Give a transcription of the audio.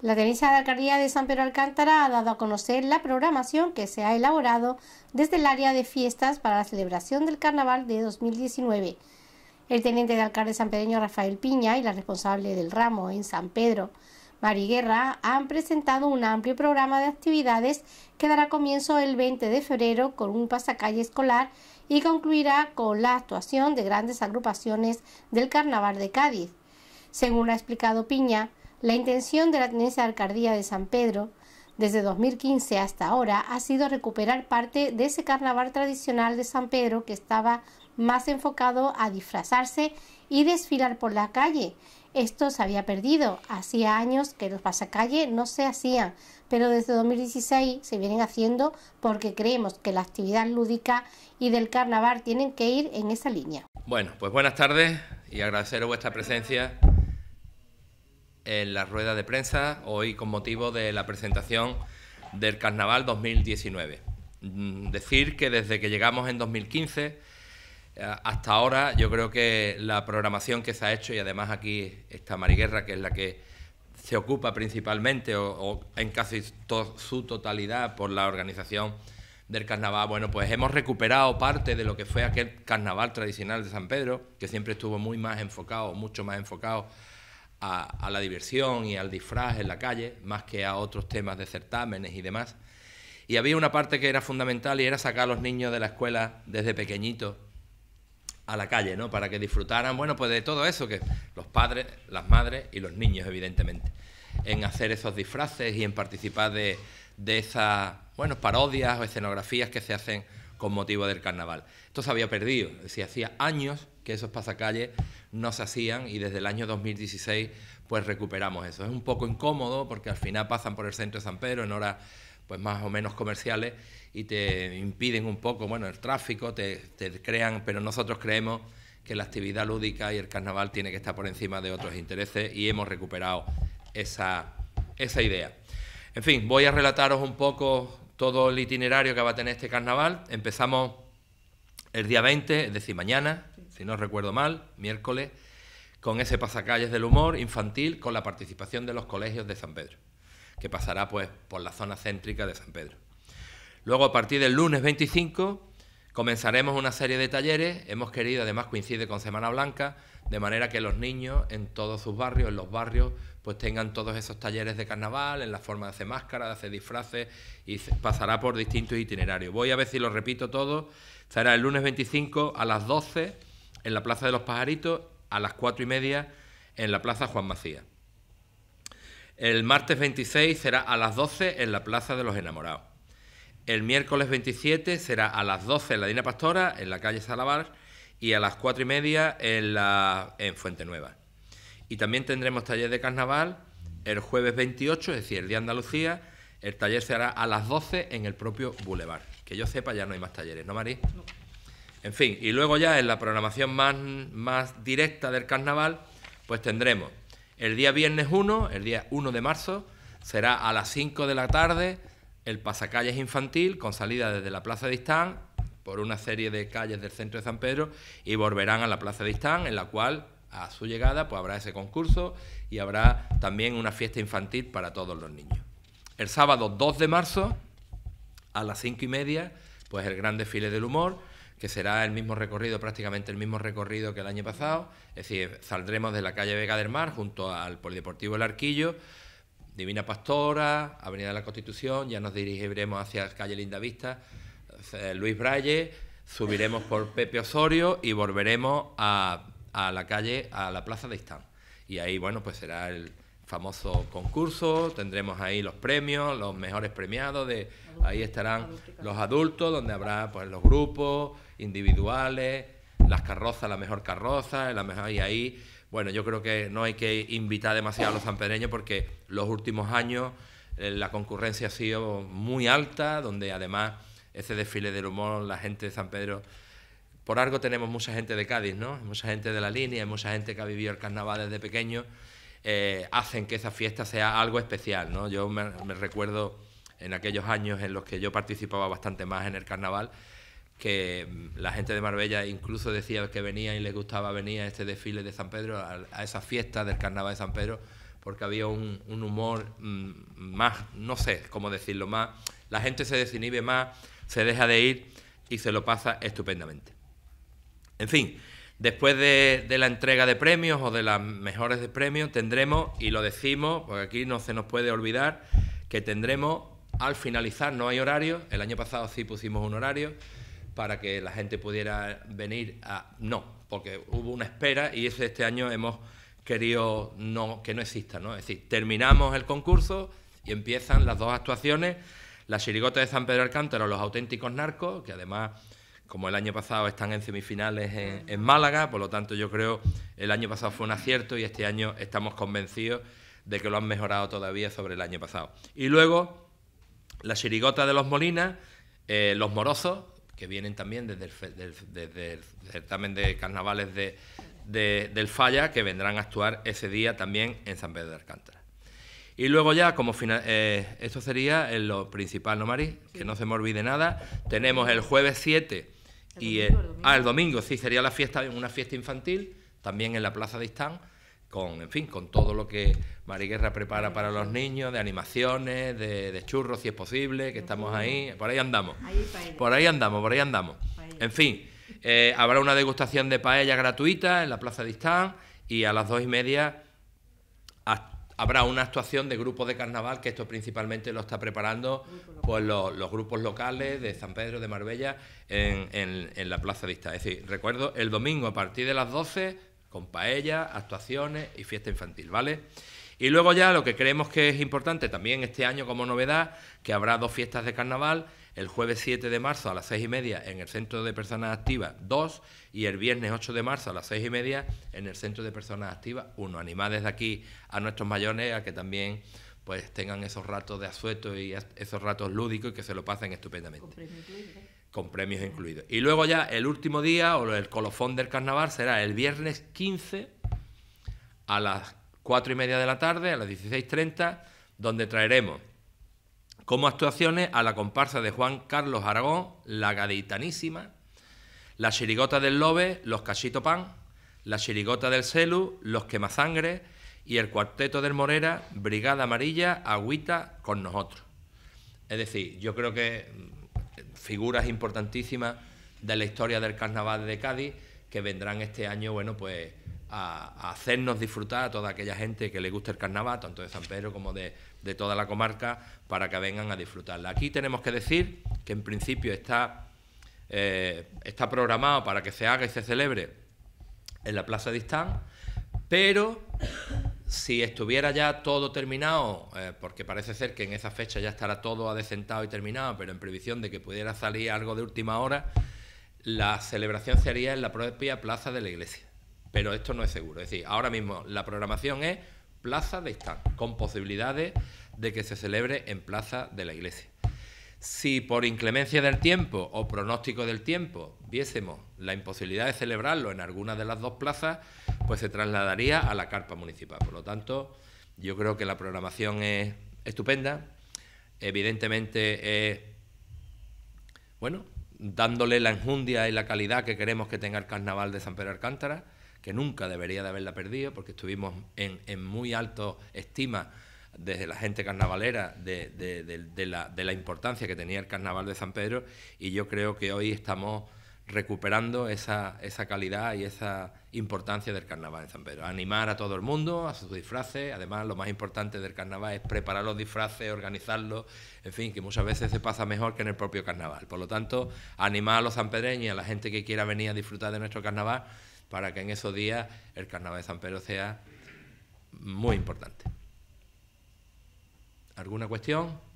La Tenencia de alcaldía de San Pedro Alcántara ha dado a conocer la programación que se ha elaborado desde el área de fiestas para la celebración del carnaval de 2019. El teniente de alcalde Sanpedeño Rafael Piña y la responsable del ramo en San Pedro, Mari Guerra, han presentado un amplio programa de actividades que dará comienzo el 20 de febrero con un pasacalle escolar y concluirá con la actuación de grandes agrupaciones del carnaval de Cádiz. Según ha explicado Piña, la intención de la Tenencia de Alcaldía de San Pedro desde 2015 hasta ahora ha sido recuperar parte de ese carnaval tradicional de San Pedro que estaba más enfocado a disfrazarse y desfilar por la calle. Esto se había perdido, hacía años que los pasacalle no se hacían, pero desde 2016 se vienen haciendo porque creemos que la actividad lúdica y del carnaval tienen que ir en esa línea. Bueno, pues buenas tardes y agradeceros vuestra presencia en la rueda de prensa hoy con motivo de la presentación del Carnaval 2019. Mm, decir que desde que llegamos en 2015 eh, hasta ahora yo creo que la programación que se ha hecho y además aquí está Mariguerra que es la que se ocupa principalmente o, en casi su totalidad por la organización del carnaval, bueno, pues hemos recuperado parte de lo que fue aquel carnaval tradicional de San Pedro, que siempre estuvo muy más enfocado, mucho más enfocado a, la diversión y al disfraz en la calle, más que a otros temas de certámenes y demás. Y había una parte que era fundamental y era sacar a los niños de la escuela desde pequeñitos a la calle, ¿no? Para que disfrutaran, bueno, pues de todo eso, que los padres, las madres y los niños, evidentemente, en hacer esos disfraces y en participar de, de esas, bueno, parodias o escenografías que se hacen con motivo del carnaval. Esto se había perdido, es decir, hacía años que esos pasacalles no se hacían y desde el año 2016 pues recuperamos eso. Es un poco incómodo porque al final pasan por el centro de San Pedro en horas pues más o menos comerciales y te impiden un poco, bueno, el tráfico, te, crean, pero nosotros creemos que la actividad lúdica y el carnaval tiene que estar por encima de otros intereses y hemos recuperado esa, esa idea. En fin, voy a relataros un poco todo el itinerario que va a tener este carnaval. Empezamos el día 20, es decir, mañana, si no recuerdo mal, miércoles, con ese pasacalles del humor infantil con la participación de los colegios de San Pedro, que pasará pues por la zona céntrica de San Pedro. Luego a partir del lunes 25 comenzaremos una serie de talleres, hemos querido, además coincide con Semana Blanca, de manera que los niños en todos sus barrios, en los barrios, pues tengan todos esos talleres de carnaval, en la forma de hacer máscaras, de hacer disfraces, y pasará por distintos itinerarios. Voy a ver si lo repito todo. Será el lunes 25 a las 12 en la Plaza de los Pajaritos, a las 4 y media en la Plaza Juan Macías. El martes 26 será a las 12 en la Plaza de los Enamorados. El miércoles 27 será a las 12 en la Dina Pastora, en la calle Salabar y a las cuatro y media en, la, en Nueva Y también tendremos taller de carnaval el jueves 28, es decir, el día de Andalucía. El taller se hará a las 12 en el propio Boulevard. Que yo sepa, ya no hay más talleres, ¿no, María En fin, y luego ya en la programación más, más directa del carnaval, pues tendremos el día viernes 1, el día 1 de marzo, será a las 5 de la tarde el pasacalles infantil con salida desde la Plaza de Istán por una serie de calles del centro de San Pedro y volverán a la Plaza de Istán, en la cual a su llegada pues habrá ese concurso y habrá también una fiesta infantil para todos los niños. El sábado 2 de marzo a las cinco y media, pues el gran desfile del humor, que será el mismo recorrido, prácticamente el mismo recorrido que el año pasado, es decir, saldremos de la calle Vega del Mar junto al Polideportivo El Arquillo, Divina Pastora, Avenida de la Constitución, ya nos dirigiremos hacia la calle Linda Vista, eh, Luis Braille, subiremos por Pepe Osorio y volveremos a, la calle, a la plaza de Istán. Y ahí, bueno, pues será el famoso concurso, tendremos ahí los premios, los mejores premiados, de ahí estarán los adultos, donde habrá pues los grupos individuales, las carrozas, la mejor carroza, la mejor, y ahí, bueno, yo creo que no hay que invitar demasiado a los sanpedreños porque los últimos años eh, la concurrencia ha sido muy alta, donde además ese desfile del humor, la gente de San Pedro. Por algo tenemos mucha gente de Cádiz, ¿no? Mucha gente de la línea, mucha gente que ha vivido el carnaval desde pequeño, eh, hacen que esa fiesta sea algo especial, ¿no? Yo me recuerdo en aquellos años en los que yo participaba bastante más en el carnaval, que mm, la gente de Marbella incluso decía que venía y les gustaba venir a este desfile de San Pedro, a, esa fiesta del carnaval de San Pedro, porque había un, humor mm, más, no sé cómo decirlo, más, la gente se desinhibe más, se deja de ir y se lo pasa estupendamente. En fin, después de, la entrega de premios o de las mejores de premios, tendremos, y lo decimos, porque aquí no se nos puede olvidar, que tendremos al finalizar, no hay horario, el año pasado sí pusimos un horario para que la gente pudiera venir a... No, porque hubo una espera y ese este año hemos querido no, que no exista, ¿no? Es decir, terminamos el concurso y empiezan las dos actuaciones la chirigota de San Pedro Alcántara, los auténticos narcos, que además como el año pasado están en semifinales en, Málaga, por lo tanto yo creo el año pasado fue un acierto y este año estamos convencidos de que lo han mejorado todavía sobre el año pasado. Y luego la chirigota de los Molinas, eh, los Morosos, que vienen también desde el, certamen de carnavales del Falla, que vendrán a actuar ese día también en San Pedro de Alcántara. Y luego ya, como final, eh, esto sería lo principal, ¿no, Mari? Que no se me olvide nada. Tenemos el jueves 7 y ah, el, domingo. Ah, sí, sería la fiesta, una fiesta infantil, también en la Plaza de Istán, con, en fin, con todo lo que Mari Guerra prepara para los niños, de animaciones, de, churros, si es posible, que estamos ahí, por ahí andamos. Por ahí andamos, por ahí andamos. En fin, eh, habrá una degustación de paella gratuita en la Plaza de Istán y a las dos y media habrá una actuación de grupo de carnaval, que esto principalmente lo está preparando pues, los, grupos locales de San Pedro de Marbella en, la Plaza de Es decir, recuerdo, el domingo a partir de las 12, con paella, actuaciones y fiesta infantil, ¿vale? Y luego ya lo que creemos que es importante también este año como novedad, que habrá dos fiestas de carnaval el jueves 7 de marzo a las 6 y media en el Centro de Personas Activas 2 y el viernes 8 de marzo a las 6 y media en el Centro de Personas Activas 1. Animad desde aquí a nuestros mayones a que también pues tengan esos ratos de asueto y esos ratos lúdicos y que se lo pasen estupendamente. Con premios incluidos. ¿eh? Con premios incluidos. Y luego ya el último día o el colofón del carnaval será el viernes 15 a las 4 y media de la tarde, a las 16.30, donde traeremos como actuaciones a la comparsa de Juan Carlos Aragón, La Gaditanísima, La Chirigota del Lobe, Los Cachito Pan, La Chirigota del Celu, Los Quemazangres y el Cuarteto del Morera, Brigada Amarilla, Agüita con nosotros. Es decir, yo creo que mm, figuras importantísimas de la historia del carnaval de Cádiz que vendrán este año, bueno, pues a, hacernos disfrutar a toda aquella gente que le gusta el carnaval, tanto de San Pedro como de, toda la comarca, para que vengan a disfrutarla. Aquí tenemos que decir que en principio está, eh, está programado para que se haga y se celebre en la Plaza de Istán, pero si estuviera ya todo terminado, eh, porque parece ser que en esa fecha ya estará todo adecentado y terminado, pero en previsión de que pudiera salir algo de última hora, la celebración sería en la propia plaza de la iglesia. Pero esto no es seguro. Es decir, ahora mismo la programación es plaza de stand, con posibilidades de que se celebre en plaza de la iglesia. Si por inclemencia del tiempo o pronóstico del tiempo viésemos la imposibilidad de celebrarlo en alguna de las dos plazas, pues se trasladaría a la carpa municipal. Por lo tanto, yo creo que la programación es estupenda. Evidentemente es, bueno, dándole la enjundia y la calidad que queremos que tenga el carnaval de San Pedro Alcántara que nunca debería de haberla perdido, porque estuvimos en, muy alto estima desde la gente carnavalera de, la, importancia que tenía el carnaval de San Pedro y yo creo que hoy estamos recuperando esa, calidad y esa importancia del carnaval de San Pedro. Animar a todo el mundo a sus disfraces, además lo más importante del carnaval es preparar los disfraces, organizarlos, en fin, que muchas veces se pasa mejor que en el propio carnaval. Por lo tanto, animar a los sanpedreños y a la gente que quiera venir a disfrutar de nuestro carnaval para que en esos días el carnaval de San Pedro sea muy importante. ¿Alguna cuestión?